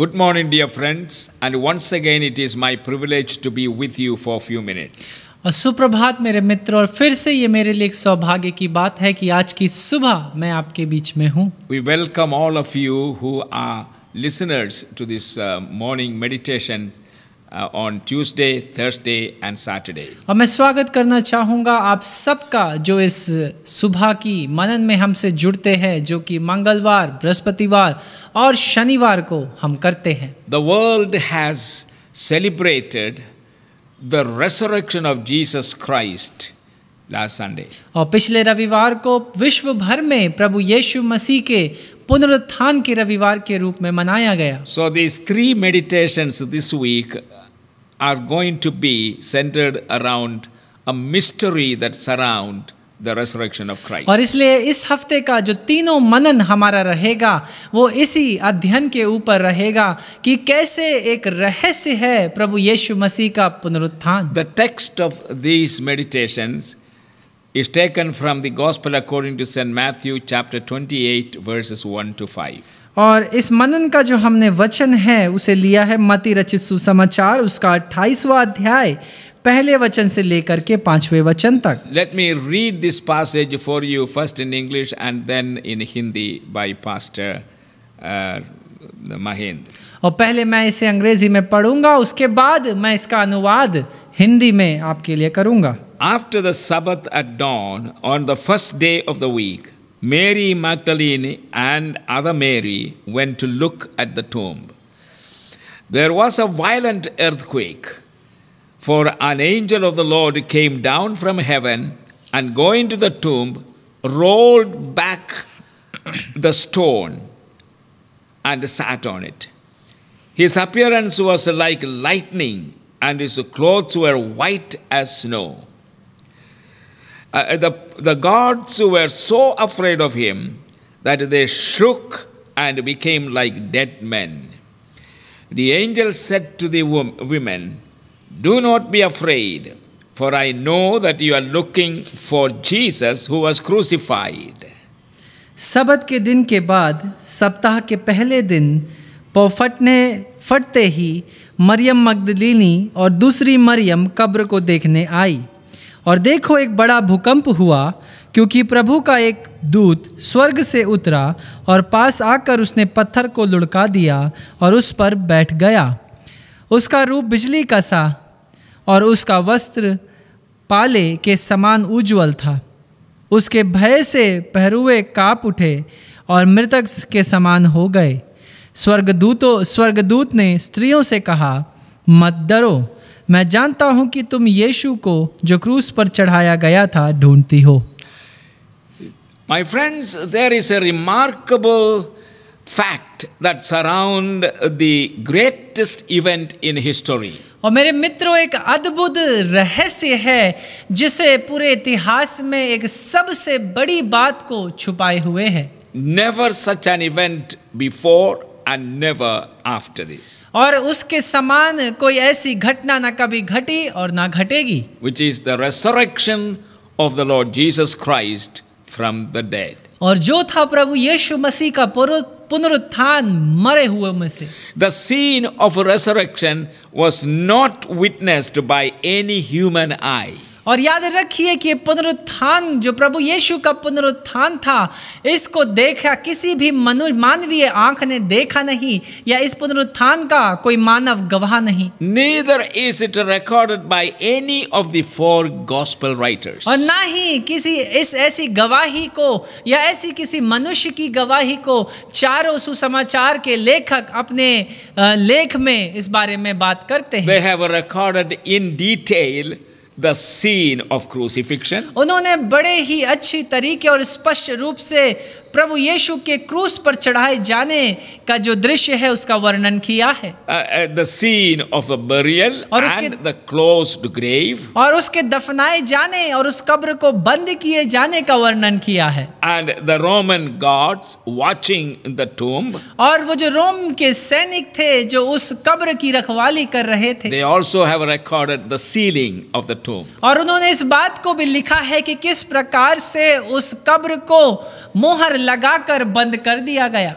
Good morning, dear friends, and once again it is my privilege to be with you for a few minutes. और सुप्रभात मेरे मित्र और फिर से ये मेरे लिए एक सौभाग्य की बात है कि आज की सुबह मैं आपके बीच में हूँ We welcome all of you who are listeners to this uh, morning meditation on Tuesday Thursday and Saturday और मैं स्वागत करना चाहूँगा आप सबका जो इस सुबह की मनन में हमसे जुड़ते हैं जो कि मंगलवार बृहस्पतिवार और शनिवार को हम करते हैं the world has celebrated the resurrection of Jesus Christ last Sunday और पिछले रविवार को विश्व भर में प्रभु यीशु मसीह के पुनरुत्थान के रविवार के रूप में मनाया गया so this three meditations this week are going to be centered around a mystery that surround the resurrection of Christ. और इसलिए इस हफ्ते का जो तीनों मनन हमारा रहेगा वो इसी अध्ययन के ऊपर रहेगा कि कैसे एक रहस्य है प्रभु यीशु मसीह का पुनरुत्थान The text of these meditations is taken from the gospel according to St Matthew chapter 28 verses 1 to 5 और इस मनन का जो हमने वचन है उसे लिया है मति रचित सुसमाचार उसका अट्ठाईसवा अध्याय पहले वचन से लेकर के पांचवें वचन तक let me read this passage for you first in English and then in Hindi by pastor Mahendra और पहले मैं इसे अंग्रेजी में पढ़ूंगा उसके बाद मैं इसका अनुवाद हिंदी में आपके लिए करूंगा after the at dawn on the first day of the week Mary Magdalene and other Mary went to look at the tomb. There was a violent earthquake, for an angel of the Lord came down from heaven and, going to the tomb, rolled back the stone and sat on it. His appearance was like lightning, and his clothes were white as snow. Uh, uh, the, the gods were so afraid of him that they shook and became like dead men. The angel said to the women, Do not be afraid, for I know that you are looking for Jesus who was crucified. सबत के दिन के बाद सप्ताह के पहले दिन पौ फटने फटते ही मरियम मगदलीनी और दूसरी मरियम कब्र को देखने आई और देखो एक बड़ा भूकंप हुआ क्योंकि प्रभु का एक दूत स्वर्ग से उतरा और पास आकर उसने पत्थर को लुढ़का दिया और उस पर बैठ गया उसका रूप बिजली का सा और उसका वस्त्र पाले के समान उज्जवल था उसके भय से पहरुए काप उठे और मृतक के समान हो गए स्वर्गदूतों स्वर्गदूत ने स्त्रियों से कहा मत डरो मैं जानता हूं कि तुम यीशु को जो क्रूस पर चढ़ाया गया था ढूंढती हो my friends there is a remarkable fact that surround the greatest event in history और मेरे मित्रों एक अद्भुत रहस्य है जिसे पूरे इतिहास में एक सबसे बड़ी बात को छुपाए हुए है never such an event before and never after this. और uske समान कोई ऐसी घटना ना कभी घटी और ना घटेगी. Which is the resurrection of the Lord Jesus Christ from the dead. Or जो था प्रभु यीशु मसीह का पुनरुत्थान मरे हुए में से. The scene of resurrection was not witnessed by any human eye. और याद रखिए कि पुनरुत्थान जो प्रभु यीशु का पुनरुत्थान था इसको देखा किसी भी मनु मानवीय आंख ने देखा नहीं या इस पुनरुत्थान का कोई मानव गवाह नहीं neither is it recorded by any of the four gospel writers और ना ही किसी इस ऐसी गवाही को या ऐसी किसी मनुष्य की गवाही को चारों सुसमाचार के लेखक अपने लेख में इस बारे में बात करते हैं They have recorded in detail the scene of crucifixion उन्होंने बड़े ही अच्छी तरीके और स्पष्ट रूप से प्रभु यीशु के क्रूस पर चढ़ाए जाने का जो दृश्य है उसका वर्णन किया है द सीन ऑफ बरियल और उसके द क्लोज्ड ग्रेव और उसके दफनाए जाने और उस कब्र को बंद किए जाने का वर्णन किया है and the Roman guards watching the tomb और वो जो रोम के सैनिक थे जो उस कब्र की रखवाली कर रहे थे they also have recorded the sealing of the तो और उन्होंने इस बात को भी लिखा है कि किस प्रकार से उस कब्र को मोहर लगाकर बंद कर दिया गया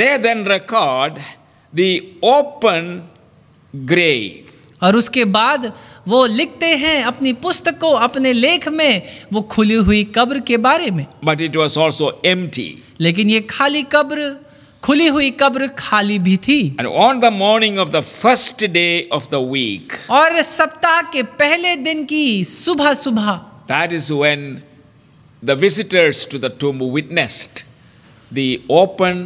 they then record the open grave और उसके बाद वो लिखते हैं अपनी पुस्तक को अपने लेख में वो खुली हुई कब्र के बारे में but it was also empty लेकिन ये खाली कब्र खुली हुई कब्र खाली भी थी and on the morning of the first day of the week और सप्ताह के पहले दिन की सुबह सुबह that is when the visitors to the tomb witnessed the open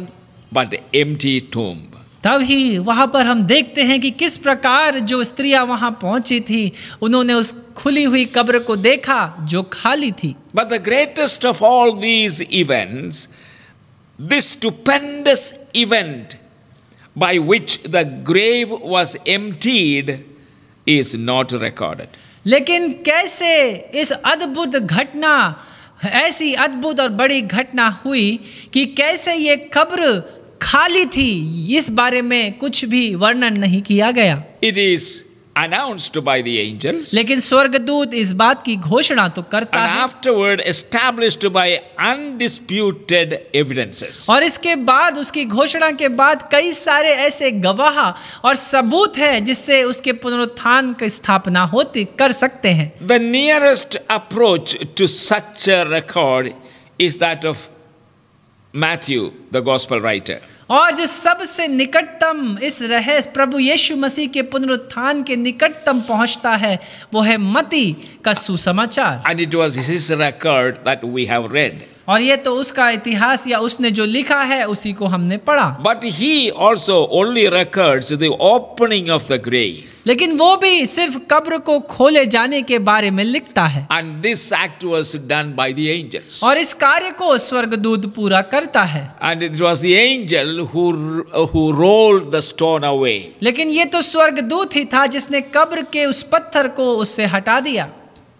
but empty tomb तभी वहां पर हम देखते हैं कि किस प्रकार जो स्त्रियां वहां पहुंची थी उन्होंने उस खुली हुई कब्र को देखा जो खाली थी but the greatest of all these events This stupendous event by which the grave was emptied is not recorded. लेकिन कैसे इस अद्भुत घटना ऐसी अद्भुत और बड़ी घटना हुई कि कैसे ये कब्र खाली थी इस बारे में कुछ भी वर्णन नहीं किया गया it is announced by the angels लेकिन स्वर्गदूत इस बात की घोषणा तो करता and है afterward established by undisputed evidences और इसके बाद उसकी घोषणा के बाद कई सारे ऐसे गवाह और सबूत हैं जिससे उसके पुनरुत्थान की स्थापना होती कर सकते हैं the nearest approach to such a record is that of Matthew the gospel writer और जो सबसे निकटतम इस रहस्य प्रभु यीशु मसीह के पुनरुत्थान के निकटतम पहुंचता है वो है मती का सुसमाचार and it was his record that we have read और ये तो उसका इतिहास या उसने जो लिखा है उसी को हमने पढ़ा but he also only record the opening of the grave लेकिन वो भी सिर्फ कब्र को खोले जाने के बारे में लिखता है and this act was done by the angels और इस कार्य को स्वर्गदूत पूरा करता है and it was the angel who who rolled the stone away लेकिन ये तो स्वर्गदूत ही था जिसने कब्र के उस पत्थर को उससे हटा दिया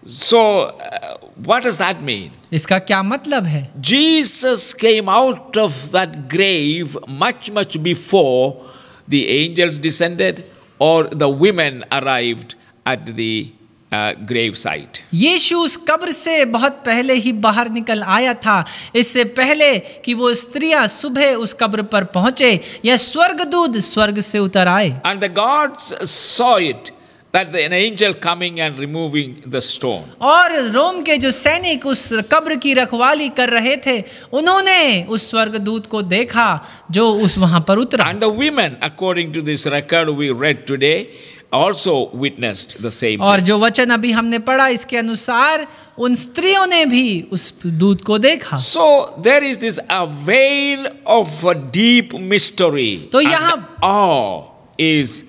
So, uh, what does that mean? इसका क्या मतलब है Jesus came out of that grave much, much before the angels descended or the women arrived at the uh, grave site. यीशु उस कब्र से बहुत पहले ही बाहर निकल आया था इससे पहले कि वो स्त्रियां सुबह उस कब्र पर पहुंचे या स्वर्गदूत स्वर्ग से उतर आए And the gods saw it. that the, an angel coming and removing the stone. और रोम के जो सैनिक उस कब्र की रखवाली कर रहे थे उन्होंने उस स्वर्गदूत को देखा जो उस वहां पर उतरा. And the women according to this record we read today also witnessed the same. और जो वचन अभी हमने पढ़ा इसके अनुसार उन स्त्रियों ने भी उस दूत को देखा. So there is this a veil of a deep mystery. तो यहाँ awe is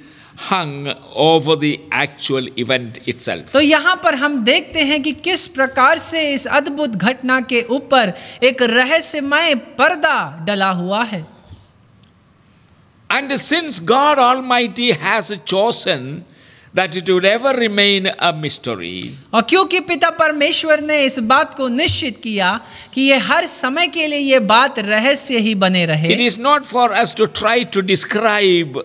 hung over the actual event itself. तो यहाँ पर हम देखते हैं कि किस प्रकार से इस अद्भुत घटना के ऊपर एक रहस्यमय पर्दा डला हुआ है And since God Almighty has chosen that it would ever remain a mystery. और क्योंकि पिता परमेश्वर ने इस बात को निश्चित किया कि ये हर समय के लिए ये बात रहस्य ही बने रहे. It is not for us to try to describe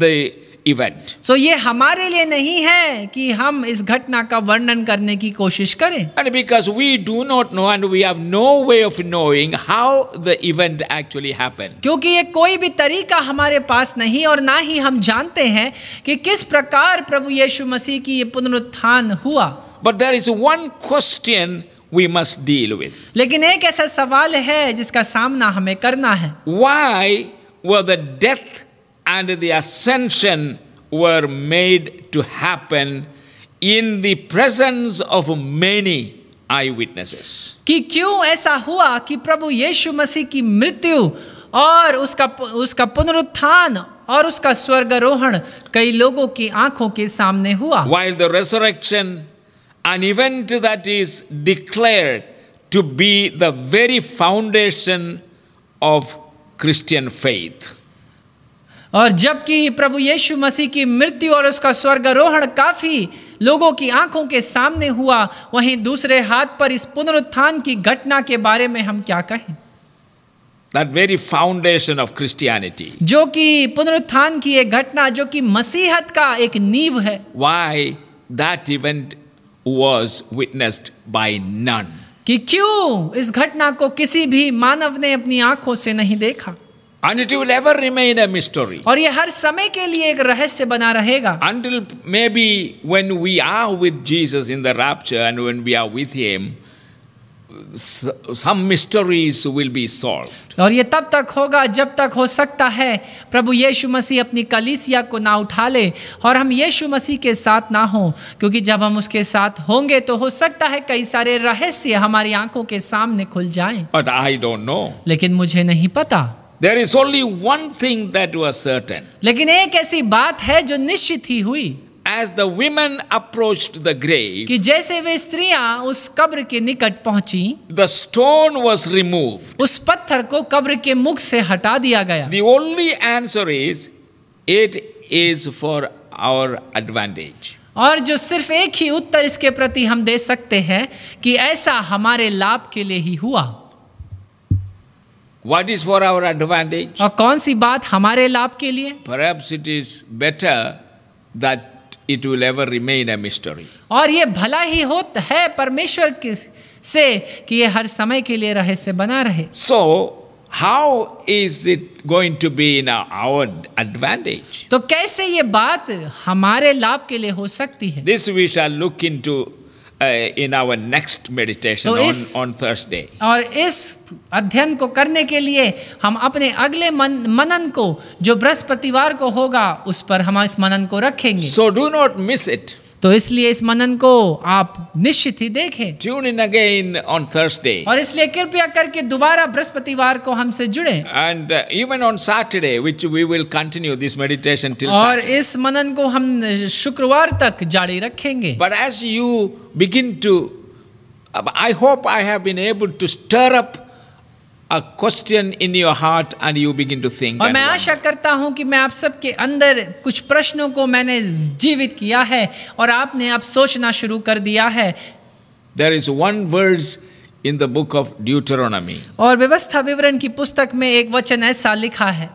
the event so ये हमारे लिए नहीं है कि हम इस घटना का वर्णन करने की कोशिश करें and because we do not know and we have no way of knowing how the event actually happen क्योंकि ये कोई भी तरीका हमारे पास नहीं और ना ही हम जानते हैं कि किस प्रकार प्रभु यीशु मसीह की ये पुनरुत्थान हुआ but there is one question We must deal with. लेकिन एक ऐसा सवाल है जिसका सामना हमें करना है why with and the ascension were made to happen in the presence of many eyewitnesses. कि क्यों ऐसा हुआ कि प्रभु यीशु मसीह की मृत्यु और उसका उसका पुनरुत्थान और उसका स्वर्गरोहण कई लोगों की आंखों के सामने हुआ While the resurrection an event that is declared to be the very foundation of Christian faith. और जबकि प्रभु यीशु मसीह की मृत्यु और उसका स्वर्गारोहण काफ़ी लोगों की आंखों के सामने हुआ वहीं दूसरे हाथ पर इस पुनरुत्थान की घटना के बारे में हम क्या कहें That very foundation of Christianity. जो कि पुनरुत्थान की एक घटना जो कि मसीहत का एक नींव है Why that event was witnessed by none. कि क्यों इस घटना को किसी भी मानव ने अपनी आंखों से नहीं देखा And it will ever remain a mystery. और ये हर समय के लिए एक रहस्य बना रहेगा Until maybe when we are with Jesus in the rapture and when we are with him, some mysteries will be solved. और ये तब तक होगा जब तक हो सकता है प्रभु यीशु मसीह अपनी कलीसिया को ना उठा ले और हम यीशु मसीह के साथ ना हो क्योंकि जब हम उसके साथ होंगे तो हो सकता है कई सारे रहस्य हमारी आंखों के सामने खुल जाएं। But I don't know. लेकिन मुझे नहीं पता There is only one thing that was certain. लेकिन एक ऐसी बात है जो निश्चित ही हुई As the women approached the grave, कि जैसे वे स्त्रियां उस कब्र के निकट पहुंची the stone was removed. उस पत्थर को कब्र के मुख से हटा दिया गया The only answer is, it is for our advantage. और जो सिर्फ एक ही उत्तर इसके प्रति हम दे सकते हैं कि ऐसा हमारे लाभ के लिए ही हुआ What is for our advantage? और कौन सी बात हमारे लाभ के लिए Perhaps it is better that it will ever remain a mystery. और ये भला ही होता है परमेश्वर के से कि ये हर समय के लिए रहस्य बना रहे So how is it going to be in our advantage? तो कैसे ये बात हमारे लाभ के लिए हो सकती है This we shall look into in our next meditation on Thursday और इस अध्ययन को करने के लिए हम अपने अगले मन, मनन को जो बृहस्पतिवार को होगा उस पर हम इस मनन को रखेंगे so do not miss it तो इसलिए इस मनन को आप निश्चित ही देखें tune in again on Thursday और इसलिए कृपया करके दोबारा बृहस्पतिवार को हमसे जुड़े and even on Saturday which we will continue this meditation till और इस मनन को हम uh, शुक्रवार तक जारी रखेंगे but as you begin to I hope I have been able to stir up a question in your heart and you begin to think और मैं aasha karta hu ki main aap sab ke andar kuch प्रश्नों ko maine jeevit kiya hai aur aapne ab sochna shuru kar diya hai there is one verse in the book of deuteronomy aur vyavastha vivaran ki pustak mein ek vachan aisa likha hai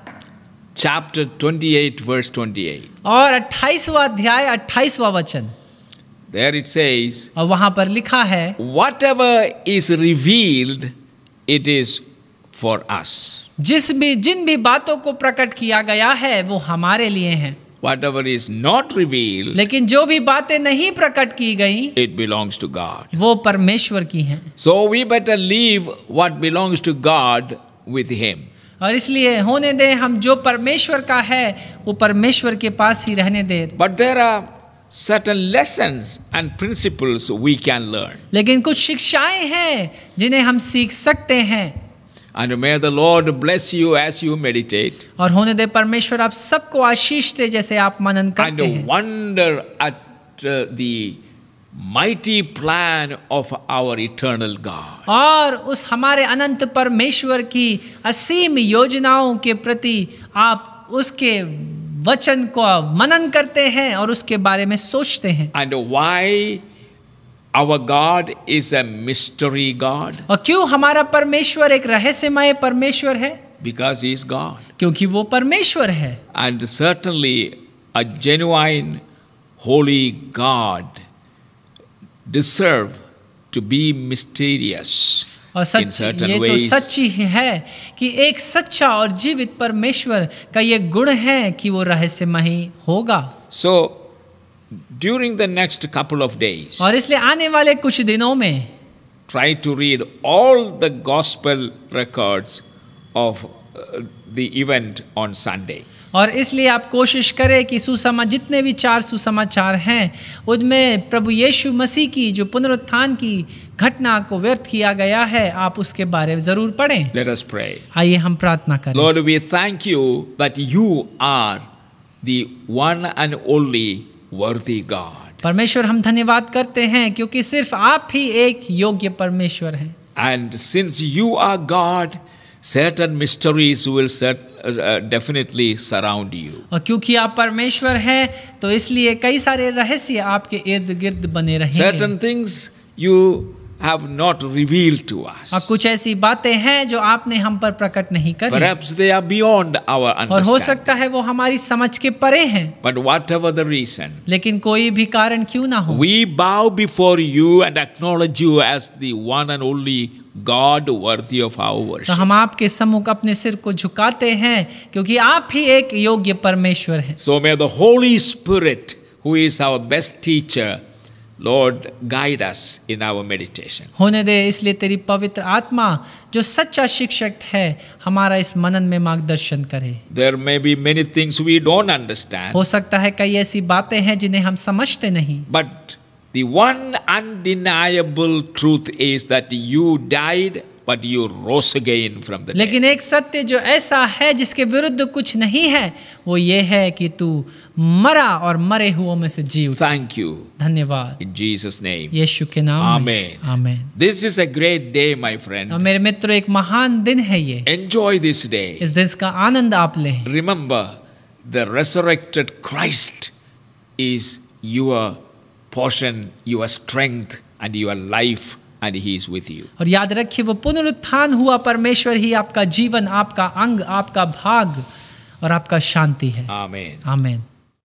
chapter 28 verse 28 aur 28va adhyay 28va vachan there it says aur wahan par likha hai whatever is revealed it is for us जिस भी जिन भी बातों को प्रकट किया गया है वो हमारे लिए है whatever is not reveal लेकिन जो भी बातें नहीं प्रकट की गई इट बिलोंग्स टू गॉड वो परमेश्वर की है so we better leave what belongs to God with him और इसलिए होने दे हम जो परमेश्वर का है वो परमेश्वर के पास ही रहने दे but there are certain lesson and principles we can learn लेकिन कुछ शिक्षाएं हैं जिन्हें हम सीख सकते हैं And may the Lord bless you as you meditate. और होने दे परमेश्वर आप सबको आशीष दे जैसे आप मनन करते हैं. And wonder at uh, the mighty plan of our eternal God. और उस हमारे अनंत परमेश्वर की असीम योजनाओं के प्रति आप उसके वचन को मनन करते हैं और उसके बारे में सोचते हैं. And why Our God is a mystery God. और क्यों हमारा परमेश्वर एक रहस्यमय परमेश्वर है Because he is God. क्योंकि वो परमेश्वर है And certainly a genuine holy God deserve to be mysterious. और सच ये तो सच ही है कि एक सच्चा और जीवित परमेश्वर का ये गुण है कि वो रहस्यमय होगा सो so, during the next couple of days और इसलिए आने वाले कुछ दिनों में try to read all the gospel records of the event on Sunday और इसलिए आप कोशिश करें कि सुसमा जितने भी चार सुसमाचार हैं उनमें प्रभु यीशु मसीह की जो पुनरुत्थान की घटना को व्यर्थ किया गया है आप उसके बारे में जरूर पढ़ें Let us pray. आइए हम प्रार्थना करें Lord, we thank you that you are the one and only worthy God. परमेश्वर हम धन्यवाद करते हैं क्योंकि सिर्फ आप ही एक योग्य परमेश्वर हैं. And since you are God, certain mysteries will set, uh, definitely surround you. और क्योंकि आप परमेश्वर हैं, तो इसलिए कई सारे रहस्य आपके इर्द-गिर्द बने रहेंगे. Certain things you have not revealed to us. और कुछ ऐसी बातें हैं जो आपने हम पर प्रकट नहीं करी. Perhaps they are beyond our understanding. और हो सकता है वो हमारी समझ के परे हैं. But whatever the reason. लेकिन कोई भी कारण क्यों ना हो. We bow before you and acknowledge you as the one and only God worthy of our worship. तो हम आपके सम्मुख अपने सिर को झुकाते हैं क्योंकि आप ही एक योग्य परमेश्वर हैं. So may the Holy Spirit who is our best teacher Lord, guide us in our meditation. होने दे इसलिए तेरी पवित्र आत्मा जो सच्चा शिक्षक है हमारा इस मनन में मार्गदर्शन करे There may be many things we don't understand. हो सकता है कई ऐसी बातें हैं जिन्हें हम समझते नहीं But the one undeniable truth is that you died but you rose again from the लेकिन एक सत्य जो ऐसा है जिसके विरुद्ध कुछ नहीं है वो ये है कि तू मरा और मरे हुओं में से जी थैंक यू धन्यवाद इन जीसस नेम यीशु के नाम आमेन आमेन this is a great day my friend मेरे मित्र एक महान दिन है ये एंजॉय दिस डे इस दिन का आनंद आप लें remember the resurrected Christ is your portion your strength and your life and he is with you और याद रखिए वो पुनरुत्थान हुआ परमेश्वर ही आपका जीवन आपका अंग आपका भाग और आपका शांति है आमेन आमेन